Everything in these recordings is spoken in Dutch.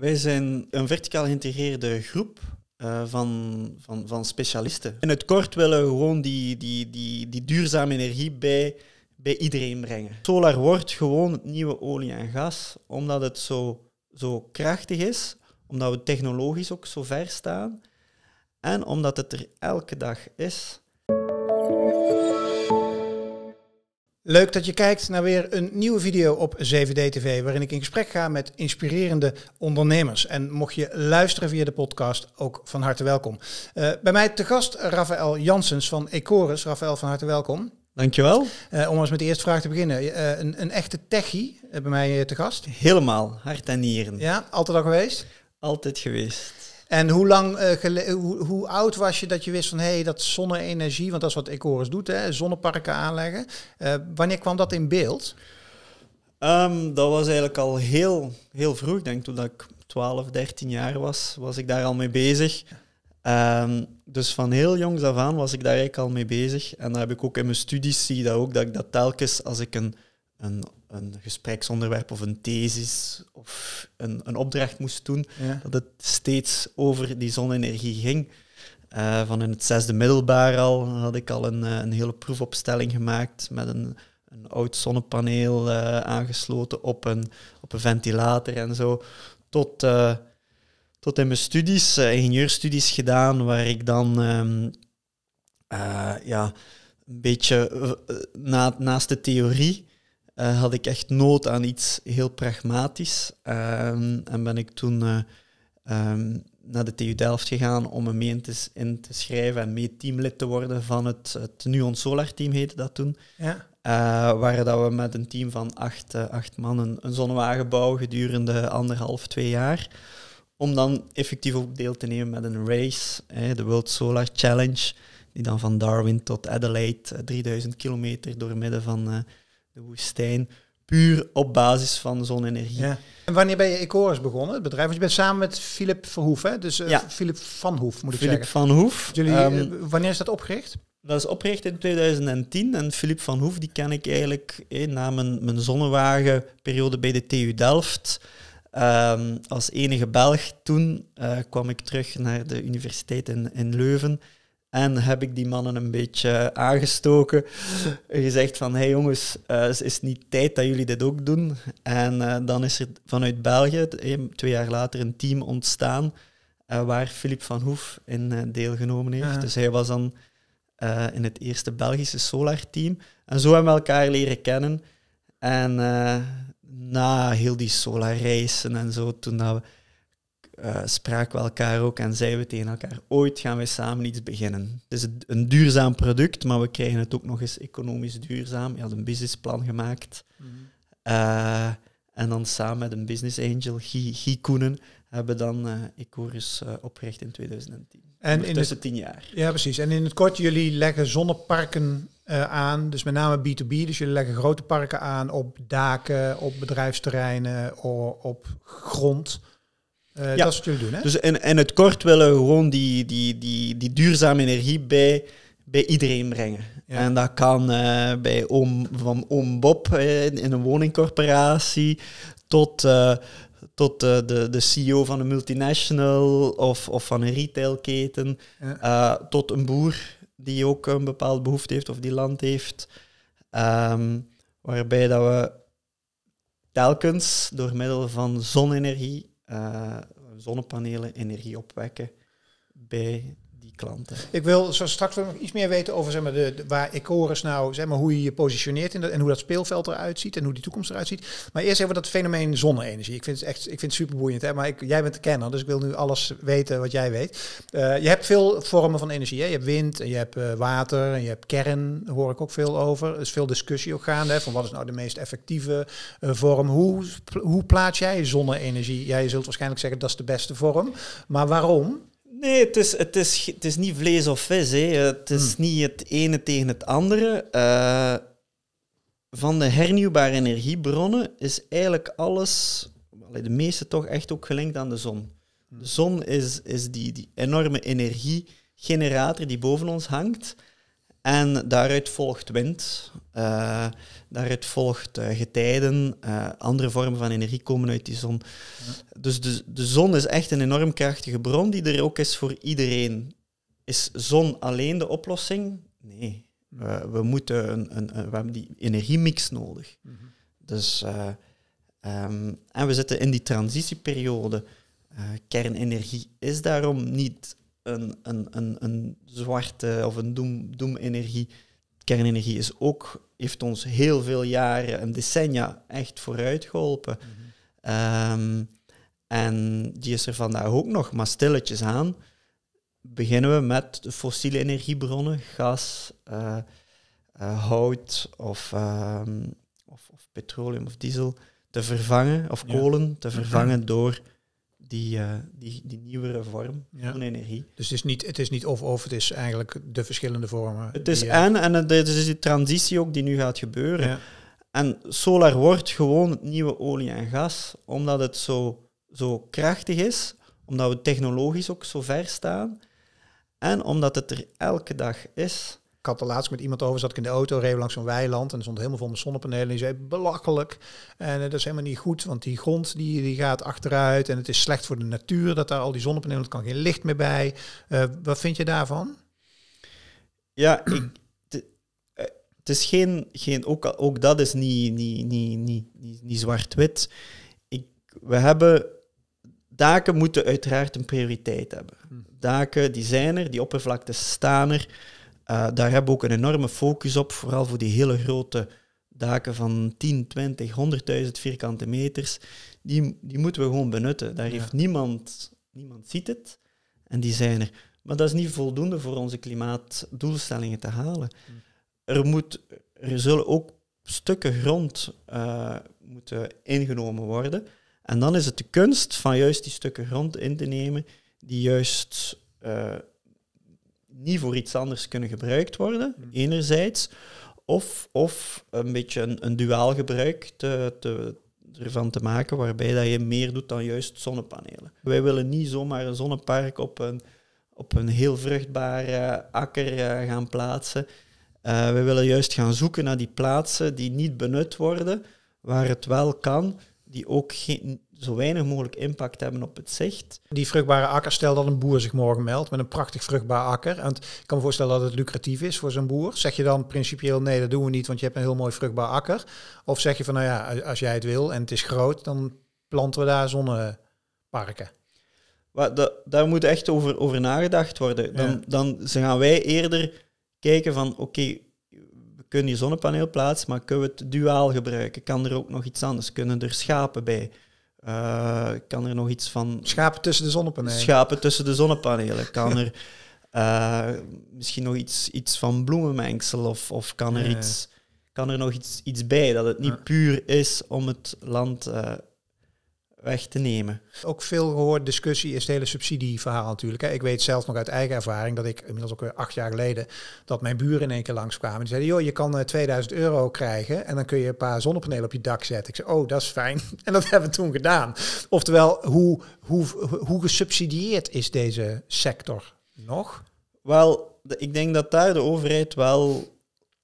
Wij zijn een verticaal geïntegreerde groep eh, van, van, van specialisten. In het kort willen we gewoon die, die, die, die duurzame energie bij, bij iedereen brengen. Solar wordt gewoon het nieuwe olie en gas, omdat het zo, zo krachtig is, omdat we technologisch ook zo ver staan en omdat het er elke dag is. Leuk dat je kijkt naar weer een nieuwe video op 7D-TV, waarin ik in gesprek ga met inspirerende ondernemers. En mocht je luisteren via de podcast, ook van harte welkom. Eh, bij mij te gast Rafael Jansens van Ecorus. Rafael, van harte welkom. Dankjewel. Uh, om eens met de eerste vraag te beginnen. Eh, een, een, echte techie bij mij te gast. Helemaal, hart en nieren. Ja, altijd al geweest? Altijd geweest. En hoe, lang, eh, eh, hoe, hoe, oud was je dat je wist van hé, hey, dat zonne-energie, want dat is wat Ecoris doet, hè, zonneparken aanleggen. Eh, wanneer kwam dat in beeld? Ehm, dat was eigenlijk al heel, heel vroeg, denk ik, toen ik 12, 13 jaar was, was ik daar al mee bezig. Ehm, dus van heel jongs af aan was ik daar eigenlijk al mee bezig. En dan heb ik ook in mijn studies, zie dat ook, dat ik dat telkens als ik een, een een gespreksonderwerp of een thesis of een, een opdracht moest doen, dat het steeds over die zonne-energie ging. Eh, van in het zesde middelbaar al had ik al een, eh, een hele proefopstelling gemaakt met een, een oud zonnepaneel eh, aangesloten op een, op een ventilator en zo. Tot, tot in mijn studies, ingenieurstudies gedaan, waar ik dan ehm, ja, een beetje na, naast de theorie eh, had ik echt nood aan iets heel pragmatisch. Ehm, en ben ik toen eh, ehm, naar de TU Delft gegaan om me mee in te, schrijven en mee teamlid te worden van het, het Nuon Solar Team, heette dat toen. Ja. Eh, waar dat we met een team van acht, acht mannen een, zonnewagen bouwen gedurende anderhalf, twee jaar. Om dan effectief ook deel te nemen met een race, hè, de World Solar Challenge, die dan van Darwin tot Adelaide, 3000 kilometer door midden van de woestijn, puur op basis van zonne-energie. En wanneer ben je Ecoris begonnen, het bedrijf? Want je bent samen met Philip Verhoef, hè? Dus uh, Philip van Hoef, moet ik zeggen. Philip van Hoef. Jullie, ehm, eh, wanneer is dat opgericht? Dat is opgericht in 2010 en Philip van Hoef, die ken ik eigenlijk eh, na mijn, mijn zonnewagenperiode bij de TU Delft. Ehm, als enige Belg toen uh, kwam ik terug naar de universiteit in, in Leuven. En heb ik die mannen een beetje aangestoken. Gezegd van, hé hey jongens, eh, het is het niet tijd dat jullie dit ook doen? En eh, dan is er vanuit België eh, twee jaar later een team ontstaan waar Filip van Hoef in deelgenomen heeft. Dus hij was dan in het eerste Belgische Solar team. En zo hebben we elkaar leren kennen. En na heel die Solar reizen en zo, toen hebben we eh, spraken we elkaar ook en zeiden we tegen elkaar, ooit gaan wij samen iets beginnen. Het is een duurzaam product, maar we krijgen het ook nog eens economisch duurzaam. Je had een businessplan gemaakt. Mhm. Eh, en dan samen met een business angel, Guy, Koenen, hebben dan uh, Ecorus uh, opgericht in 2010. tussen tien jaar. Ja, precies. En in het kort, jullie leggen zonneparken aan, dus met name B2B. Dus jullie leggen grote parken aan op daken, op bedrijfsterreinen, op grond. Eh, ja. Dat is doen, hè? Dus en, en het kort willen we gewoon die, die, die, die duurzame energie bij, bij iedereen brengen. En dat kan eh, bij oom, van oom Bob eh, in, in een woningcorporatie tot, tot de, de CEO van een multinational of, of van een retailketen, ja. tot een boer die ook een bepaalde behoefte heeft of die land heeft. Ehm, waarbij dat we telkens door middel van zonne-energie eh, zonnepanelen energie opwekken bij klanten. Ik wil zo straks nog iets meer weten over zeg maar, de, de waar Ecoris nou, zeg maar, hoe je je positioneert in en hoe dat speelveld eruit ziet en hoe die toekomst eruit ziet. Maar eerst even dat fenomeen zonne-energie. Ik vind het echt ik vind het superboeiend, hè? maar ik, jij bent de kenner, dus ik wil nu alles weten wat jij weet. Eh, je hebt veel vormen van energie. Hè? Je hebt wind, en je hebt eh, water, en je hebt kern, daar hoor ik ook veel over. Er is veel discussie ook gaande hè, van wat is nou de meest effectieve eh, vorm. Hoe, hoe plaats jij zonne-energie? Jij zult waarschijnlijk zeggen dat is de beste vorm, maar waarom? Nee, het is, het is, het is niet vlees of vis. Hè. Het is hmm. niet het ene tegen het andere. Eh, van de hernieuwbare energiebronnen is eigenlijk alles, de meeste toch echt ook gelinkt aan de zon. Hmm. De zon is, is die, die enorme energiegenerator die boven ons hangt. En daaruit volgt wind, eh, daaruit volgt eh, getijden, eh, andere vormen van energie komen uit die zon. Dus de, de zon is echt een enorm krachtige bron die er ook is voor iedereen. Is zon alleen de oplossing? Nee. we, moeten een, een, we hebben die energiemix nodig. Mhm. Dus, ehm, en we zitten in die transitieperiode. kernenergie is daarom niet een, een, een, een zwarte of een doem, energie Kernenergie is ook, heeft ons heel veel jaren en decennia echt vooruit geholpen. Ehm, en die is er vandaag ook nog, maar stilletjes aan beginnen we met de fossiele energiebronnen, gas, eh, eh, hout of, ehm, of, of, petroleum of diesel, te vervangen, of kolen, te vervangen door die, uh, die, die nieuwere vorm van energie. Dus het is niet, het is niet of-of, het is eigenlijk de verschillende vormen. Het is eh, en, en het is die transitie ook die nu gaat gebeuren. Ja. En solar wordt gewoon het nieuwe olie en gas, omdat het zo, zo krachtig is, omdat we technologisch ook zo ver staan en omdat het er elke dag is had er laatst met iemand over, zat ik in de auto, reed langs een weiland en er stond helemaal vol met zonnepanelen. En die zei, belachelijk. En eh, dat is helemaal niet goed, want die grond die, die gaat achteruit en het is slecht voor de natuur dat daar al die zonnepanelen, Het kan geen licht meer bij. Eh, wat vind je daarvan? Ja, eh, het is geen, geen ook, ook dat is niet, niet, niet, niet, niet, zwart-wit. We hebben daken moeten uiteraard een prioriteit hebben. Hm. Daken die zijn er, die oppervlakte staan er. Eh, daar hebben we ook een enorme focus op, vooral voor die hele grote daken van 10, 20, 100.000 vierkante meters. Die, die moeten we gewoon benutten. Daar heeft niemand, niemand ziet het en die zijn er. Maar dat is niet voldoende voor onze klimaatdoelstellingen te halen. Hm. Er, moet, er zullen ook stukken grond eh, moeten ingenomen worden. En dan is het de kunst van juist die stukken grond in te nemen die juist eh, niet voor iets anders kunnen gebruikt worden, hmm. enerzijds. Of, of een beetje een, een duaal gebruik te, te, ervan te maken waarbij dat je meer doet dan juist zonnepanelen. Wij willen niet zomaar een zonnepark op een, op een heel vruchtbare akker eh, gaan plaatsen. Uh, we willen juist gaan zoeken naar die plaatsen die niet benut worden, waar het wel kan, die ook geen, zo weinig mogelijk impact hebben op het zicht. Die vruchtbare akker, stel dat een boer zich morgen meldt met een prachtig vruchtbaar akker. En ik kan me voorstellen dat het lucratief is voor zijn boer. Zeg je dan principieel nee, dat doen we niet, want je hebt een heel mooi vruchtbaar akker. Of zeg je van nou ja, als jij het wil en het is groot, dan planten we daar zonneparken. Maar dat daar moet echt over, over nagedacht worden. Dan, ja. dan gaan wij eerder kijken van oké, we kunnen die zonnepaneel plaatsen, maar kunnen we het duaal gebruiken? Kan er ook nog iets anders? Kunnen er schapen bij? Eh, kan er nog iets van... Schapen tussen de zonnepanelen. Schapen tussen de zonnepanelen. Kan er eh, misschien nog iets, iets van bloemenmengsel of, of kan er, iets, kan er nog iets, iets bij? Dat het niet puur is om het land eh, weg te nemen. Ook veel gehoord discussie is het hele subsidieverhaal natuurlijk. Ik weet zelf nog uit eigen ervaring dat ik inmiddels ook acht jaar geleden dat mijn buren in één keer langskwamen. Die zeiden, joh, je kan 2000 eh, euro krijgen en dan kun je een paar zonnepanelen op je dak zetten. Ik zei, oh, dat is fijn. En dat hebben we toen gedaan. Oftewel, hoe, hoe, hoe gesubsidieerd is deze sector nog? Wel, ik denk dat daar de overheid wel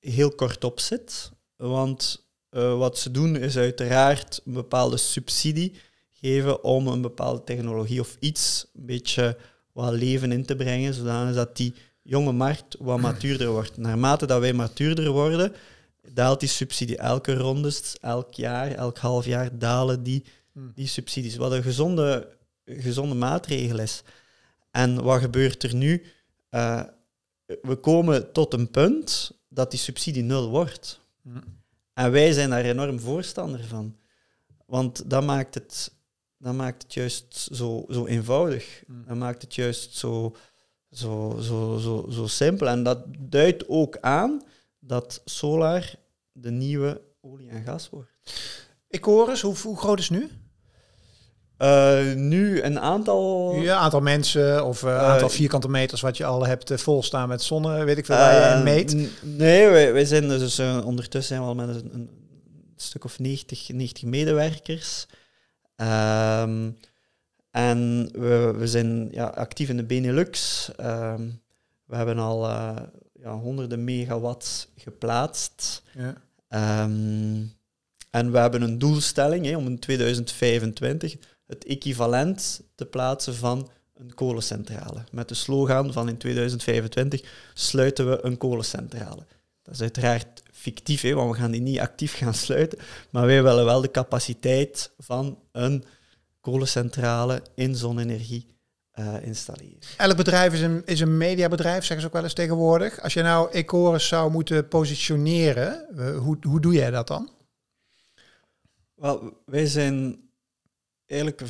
heel kort op zit. Want eh, wat ze doen is uiteraard een bepaalde subsidie om een bepaalde technologie of iets een beetje wat leven in te brengen, zodanig dat die jonge markt wat matuurder wordt. Naarmate dat wij matuurder worden, daalt die subsidie. Elke rondes, elk jaar, elk half jaar dalen die, hmm. die subsidies. Wat een gezonde, gezonde maatregel is. En wat gebeurt er nu? Eh, we komen tot een punt dat die subsidie nul wordt. Hmm. En wij zijn daar enorm voorstander van. Want dat maakt het dan maakt het juist zo, zo eenvoudig. Mm. Dat maakt het juist zo, zo, zo, zo, zo simpel. En dat duidt ook aan dat solar de nieuwe olie en gas wordt. Ik hoor eens, hoe, groot is nu? Eh, nu een aantal... Ja, aantal mensen of een eh, eh, aantal vierkante meters wat je al hebt volstaan met zonne, weet ik veel waar je meet. Nee, wij, zijn dus ondertussen zijn we al met een, een stuk of 90, 90 medewerkers. Ehm, en we, we zijn ja, actief in de Benelux. Ehm, we hebben al eh, ja, honderden megawatts geplaatst. Ja. Ehm, en we hebben een doelstelling hè, om in 2025 het equivalent te plaatsen van een kolencentrale. Met de slogan van in 2025 sluiten we een kolencentrale. Dat is uiteraard fictief, hè, want we gaan die niet actief gaan sluiten. Maar wij willen wel de capaciteit van een kolencentrale in zonne-energie eh, installeren. Elk bedrijf is een, is een mediabedrijf, zeggen ze ook wel eens tegenwoordig. Als je nou Ecoris zou moeten positioneren, eh, hoe, hoe doe jij dat dan? Wel, wij zijn eigenlijk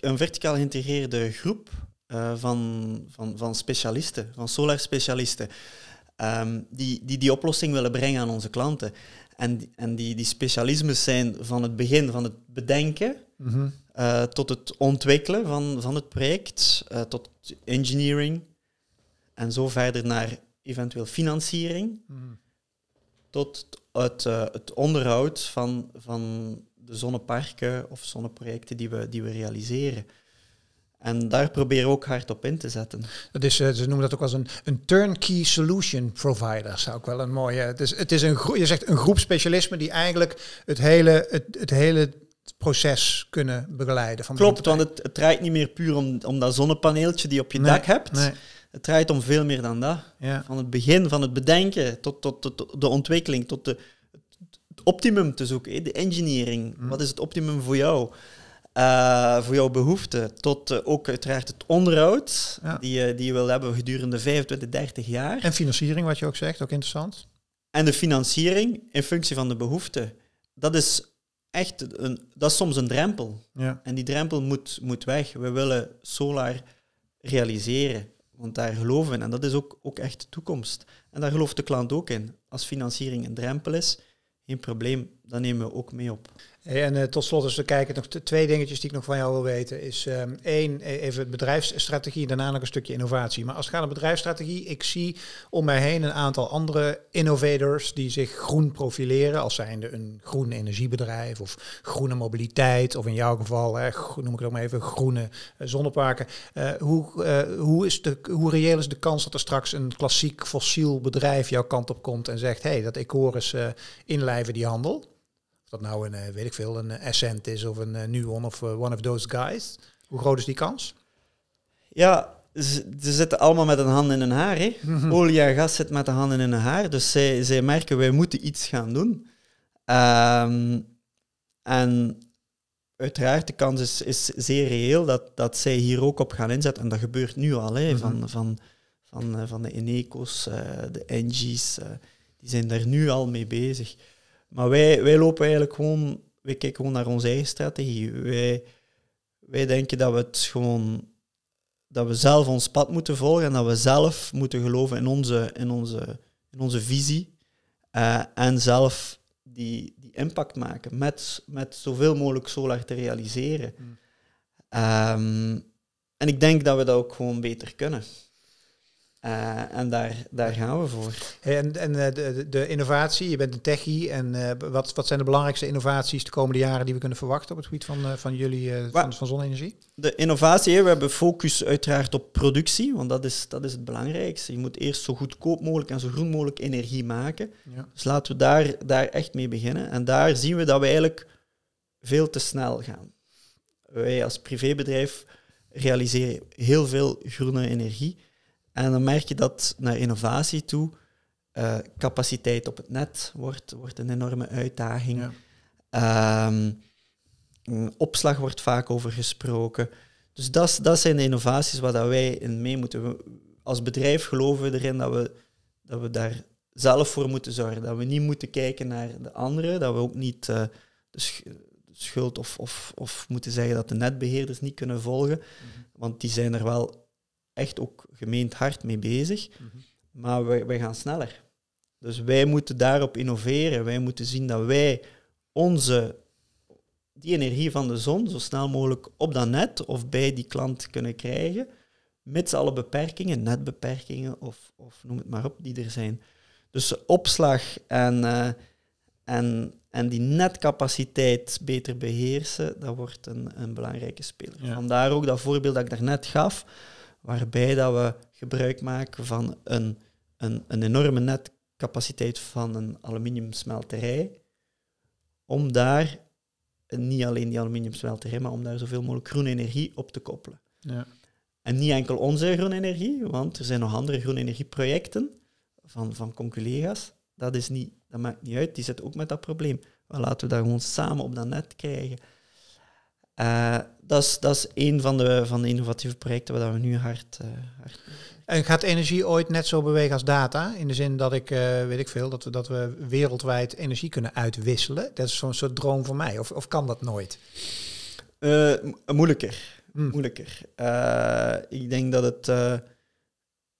een verticaal geïntegreerde groep eh, van, van, van specialisten, van solar specialisten. Ehm, die, die die oplossing willen brengen aan onze klanten. En, en die, die specialismes zijn van het begin, van het bedenken, mhm. eh, tot het ontwikkelen van, van het project, eh, tot engineering en zo verder naar eventueel financiering, mhm. tot het, eh, het onderhoud van, van de zonneparken of zonneprojecten die we, die we realiseren. En daar proberen we ook hard op in te zetten. Dat is, eh, ze noemen dat ook als een, een turnkey solution provider. Zou ik wel een mooie. Het is, het is een je zegt een groep specialismen die eigenlijk het hele, het, het hele proces kunnen begeleiden. Van Klopt, want het, draait niet meer puur om, om dat zonnepaneeltje die je op je dak hebt. Het draait om veel meer dan dat. Van het begin, van het bedenken, tot, tot, tot de ontwikkeling, tot de, het optimum te zoeken, de engineering. Mhm. Wat is het optimum voor jou? Eh, voor jouw behoeften, tot eh, ook uiteraard het onderhoud die, die je wil hebben gedurende 25, 30 jaar. En financiering, wat je ook zegt, ook interessant. En de financiering in functie van de behoeften. Dat is echt een, dat is soms een drempel. Ja. En die drempel moet, moet weg. We willen solar realiseren, want daar geloven we in. En dat is ook, ook echt de toekomst. En daar gelooft de klant ook in. Als financiering een drempel is, geen probleem, dan nemen we ook mee op en eh, tot slot, als we kijken, nog twee dingetjes die ik nog van jou wil weten. Is ehm, één, e-, even bedrijfsstrategie daarna nog een stukje innovatie. Maar als het gaat om bedrijfsstrategie, ik zie om mij heen een aantal andere innovators die zich groen profileren. Als zijnde een groen energiebedrijf of groene mobiliteit. Of in jouw geval, hè, noem ik het ook maar even, groene eh, zonneparken. Eh, hoe, hoe, is de, hoe reëel is de kans dat er straks een klassiek fossiel bedrijf jouw kant op komt en zegt... hé, hey, dat Ecoris inlijven die handel? dat nou een, eh, weet ik veel, een eh, Ascent is of een eh, Nuon of one of those guys. Hoe groot is die kans? Ja, ze, zitten allemaal met een hand in hun haar. Hè? Mhm. Olie en gas zit met een hand in hun haar. Dus zij, zij merken, wij moeten iets gaan doen. Ehm, en uiteraard, de kans is, is zeer reëel dat, dat zij hier ook op gaan inzetten. En dat gebeurt nu al, hè, mhm. van, van, van, van de Eneco's, de NG's. die zijn daar nu al mee bezig. Maar wij, wij lopen eigenlijk gewoon, wij kijken gewoon naar onze eigen strategie. Wij, wij denken dat we het gewoon, dat we zelf ons pad moeten volgen en dat we zelf moeten geloven in onze, in onze, in onze visie. Eh, en zelf die, die impact maken met, met zoveel mogelijk solar te realiseren. Mm. Ehm, en ik denk dat we dat ook gewoon beter kunnen. Eh, en daar, daar gaan we voor. En, en eh, de, de innovatie, je bent een techie. En eh, wat, wat zijn de belangrijkste innovaties de komende jaren die we kunnen verwachten op het gebied van, van jullie van, van zonne-energie? De innovatie, we hebben focus uiteraard op productie, want dat is, dat is het belangrijkste. Je moet eerst zo goedkoop mogelijk en zo groen mogelijk energie maken. Dus laten we daar, daar echt mee beginnen. En daar zien we dat we eigenlijk veel te snel gaan. Wij als privébedrijf realiseren heel veel groene energie. En dan merk je dat naar innovatie toe eh, capaciteit op het net wordt, wordt een enorme uitdaging. Ja. Ehm, opslag wordt vaak over gesproken. Dus dat, dat zijn de innovaties waar wij in mee moeten. als bedrijf geloven we erin dat we, dat we daar zelf voor moeten zorgen. Dat we niet moeten kijken naar de anderen. Dat we ook niet eh, de schuld of, of, of moeten zeggen dat de netbeheerders niet kunnen volgen. Mhm. Want die zijn er wel echt ook gemeend hard mee bezig. Mhm. Maar wij, wij gaan sneller. Dus wij moeten daarop innoveren. Wij moeten zien dat wij onze, die energie van de zon zo snel mogelijk op dat net of bij die klant kunnen krijgen. Mits alle beperkingen, netbeperkingen of, of noem het maar op, die er zijn. Dus opslag en, eh, en, en die netcapaciteit beter beheersen, dat wordt een, een belangrijke speler. Vandaar ook dat voorbeeld dat ik daarnet gaf waarbij dat we gebruik maken van een, een, een enorme netcapaciteit van een aluminiumsmelterij, om daar, niet alleen die aluminiumsmelterij, maar om daar zoveel mogelijk groene energie op te koppelen. Ja. En niet enkel onze groene energie, want er zijn nog andere groene energieprojecten van, van conculega's. Dat, is niet, dat maakt niet uit, die zitten ook met dat probleem. Maar laten we daar gewoon samen op dat net krijgen. Eh, dat, is, dat is een van de, van de innovatieve projecten waar we nu hard, uh, en gaat energie ooit net zo bewegen als data? In de zin dat ik, eh, weet ik veel, dat we, dat we wereldwijd energie kunnen uitwisselen. Dat is zo'n soort droom voor mij. Of, of kan dat nooit? moeilijker. Hmm. Moeilijker. ik denk dat het.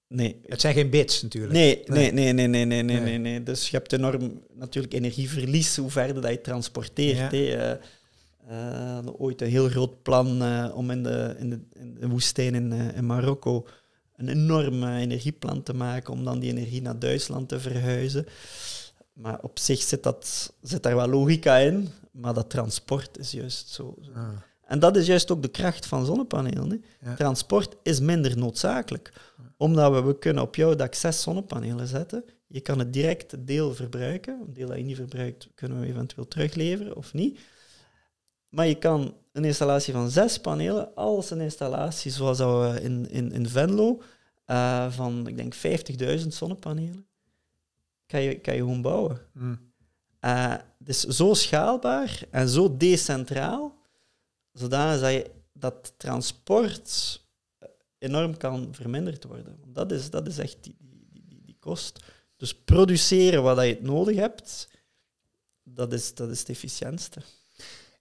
nee. Het zijn geen bits natuurlijk. Nee, nee, nee, nee, nee, nee, nee. nee, Dus je hebt enorm natuurlijk energieverlies hoe verder dat je transporteert. Eh, ooit een heel groot plan eh, om in de, in, de, in de woestijn in, eh, in, Marokko een enorm energieplan te maken om dan die energie naar Duitsland te verhuizen. Maar op zich zit, dat, zit daar wel logica in, maar dat transport is juist zo. Ah. En dat is juist ook de kracht van zonnepanelen. Transport is minder noodzakelijk, omdat we, we kunnen op jouw dak zes zonnepanelen zetten. Je kan het direct deel verbruiken. Een deel dat je niet verbruikt, kunnen we eventueel terugleveren of niet. Maar je kan een installatie van zes panelen als een installatie zoals dat we in, in, in Venlo eh, van, ik denk, 50.000 zonnepanelen kan je, kan je gewoon bouwen. Hmm. Eh, het is zo schaalbaar en zo decentraal, zodanig dat, je, dat transport enorm kan verminderd worden. Dat is, dat is echt die, die, die, die kost. Dus produceren wat je nodig hebt, dat is, dat is het efficiëntste.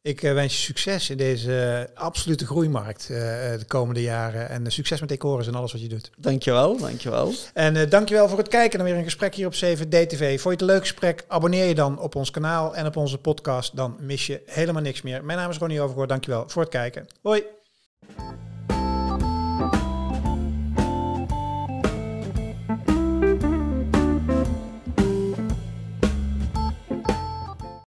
Ik eh, wens je succes in deze absolute groeimarkt eh, eh, de komende jaren. En succes met Decorus en alles wat je doet. Dankjewel, dankjewel. En dankjewel voor het kijken naar weer een gesprek hier op 7DTV. Vond je het een leuk gesprek? Abonneer je dan op ons kanaal en op onze podcast. Dan mis je helemaal niks meer. Mijn naam is Ronnie Overgoor. Dankjewel voor het kijken. Hoi.